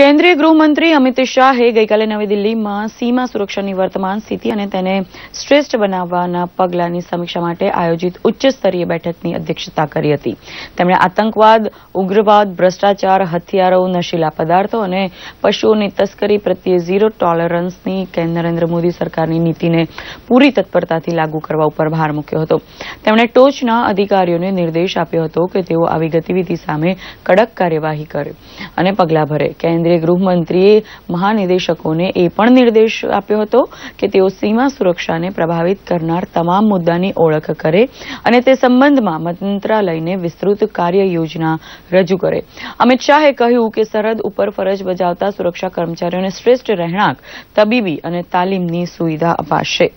કેન્દ્રીય ગૃહમંત્રી અમિત શાહે ગઈકાલે નવી દિલ્હીમાં સીમા સુરક્ષાની વર્તમાન સ્થિતિ અને તેને શ્રેષ્ઠ બનાવવાના પગલાંની સમીક્ષા માટે આયોજિત ઉચ્ચસ્તરીય બેઠકની અધ્યક્ષતા કરી હતી તેમણે આતંકવાદ ઉગ્રવાદ ભ્રષ્ટાચાર હથિયારો નશીલા પદાર્થો અને પશુઓની તસ્કરી પ્રત્યે ઝીરો ટોલરન્સની નરેન્દ્ર મોદી સરકારની નીતિને પૂરી તત્પરતાથી લાગુ કરવા ઉપર ભાર મૂક્યો હતો તેમણે ટોચના અધિકારીઓને નિર્દેશ આપ્યો હતો કે તેઓ આવી ગતિવિધિ સામે કડક કાર્યવાહી કરે અને પગલાં ભરે કેન્દ્રીય કેન્દ્રીય ગૃહમંત્રીએ મહાનિદેશકોને એ પણ નિર્દેશ આપ્યો હતો કે તેઓ સીમા સુરક્ષાને પ્રભાવિત કરનાર તમામ મુદ્દાની ઓળખ કરે અને તે સંબંધમાં મંત્રાલયને વિસ્તૃત કાર્ય યોજના રજૂ કરે અમિત શાહે કહ્યું કે સરહદ ઉપર ફરજ બજાવતા સુરક્ષા કર્મચારીઓને શ્રેષ્ઠ રહેણાંક તબીબી અને તાલીમની સુવિધા અપાશે